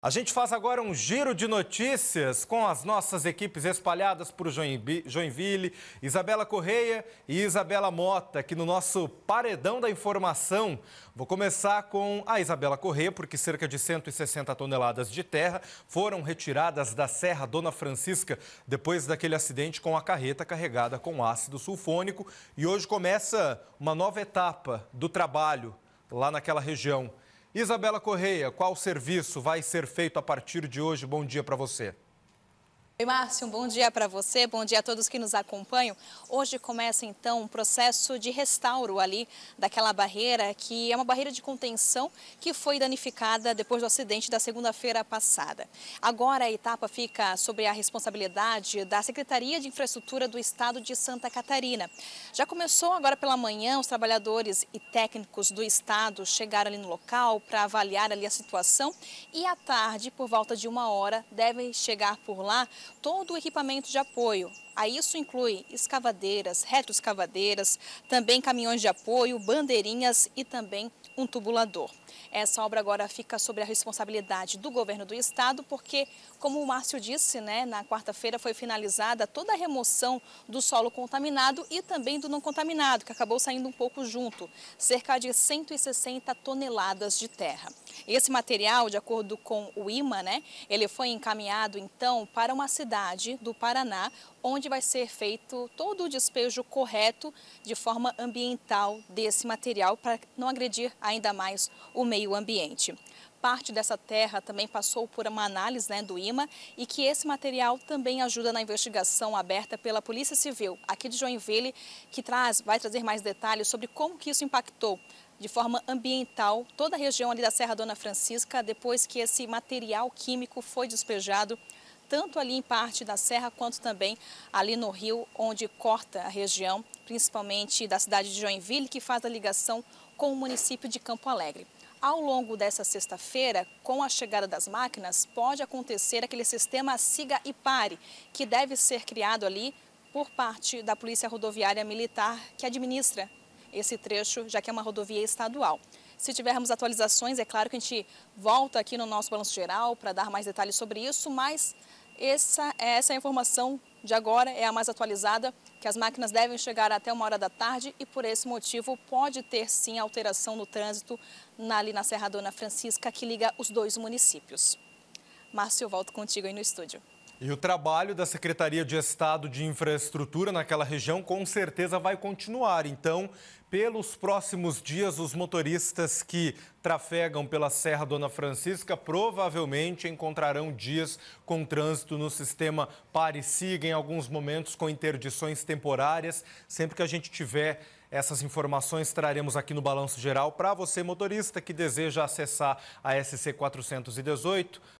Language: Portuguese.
A gente faz agora um giro de notícias com as nossas equipes espalhadas por Joinville, Isabela Correia e Isabela Mota, aqui no nosso Paredão da Informação. Vou começar com a Isabela Correia, porque cerca de 160 toneladas de terra foram retiradas da Serra Dona Francisca depois daquele acidente com a carreta carregada com ácido sulfônico. E hoje começa uma nova etapa do trabalho lá naquela região. Isabela Correia, qual serviço vai ser feito a partir de hoje? Bom dia para você. Oi, Márcio, um bom dia para você, bom dia a todos que nos acompanham. Hoje começa então um processo de restauro ali daquela barreira que é uma barreira de contenção que foi danificada depois do acidente da segunda-feira passada. Agora a etapa fica sobre a responsabilidade da Secretaria de Infraestrutura do Estado de Santa Catarina. Já começou agora pela manhã, os trabalhadores e técnicos do Estado chegaram ali no local para avaliar ali a situação e à tarde, por volta de uma hora, devem chegar por lá todo o equipamento de apoio. A isso inclui escavadeiras, retroescavadeiras, também caminhões de apoio, bandeirinhas e também um tubulador. Essa obra agora fica sobre a responsabilidade do governo do estado, porque, como o Márcio disse, né, na quarta-feira foi finalizada toda a remoção do solo contaminado e também do não contaminado, que acabou saindo um pouco junto, cerca de 160 toneladas de terra. Esse material, de acordo com o IMA, né, ele foi encaminhado então para uma cidade do Paraná, onde vai ser feito todo o despejo correto de forma ambiental desse material para não agredir ainda mais o meio ambiente parte dessa terra também passou por uma análise né, do IMA e que esse material também ajuda na investigação aberta pela Polícia Civil aqui de Joinville, que traz, vai trazer mais detalhes sobre como que isso impactou de forma ambiental toda a região ali da Serra Dona Francisca depois que esse material químico foi despejado tanto ali em parte da serra quanto também ali no rio onde corta a região, principalmente da cidade de Joinville, que faz a ligação com o município de Campo Alegre. Ao longo dessa sexta-feira, com a chegada das máquinas, pode acontecer aquele sistema siga e pare, que deve ser criado ali por parte da Polícia Rodoviária Militar, que administra esse trecho, já que é uma rodovia estadual. Se tivermos atualizações, é claro que a gente volta aqui no nosso balanço geral para dar mais detalhes sobre isso, mas essa, essa é a informação de agora é a mais atualizada, que as máquinas devem chegar até uma hora da tarde e por esse motivo pode ter sim alteração no trânsito na, ali na Serra Dona Francisca, que liga os dois municípios. Márcio, eu volto contigo aí no estúdio. E o trabalho da Secretaria de Estado de Infraestrutura naquela região com certeza vai continuar. Então, pelos próximos dias, os motoristas que trafegam pela Serra Dona Francisca provavelmente encontrarão dias com trânsito no sistema pare siga, em alguns momentos com interdições temporárias. Sempre que a gente tiver essas informações traremos aqui no Balanço Geral para você, motorista, que deseja acessar a SC 418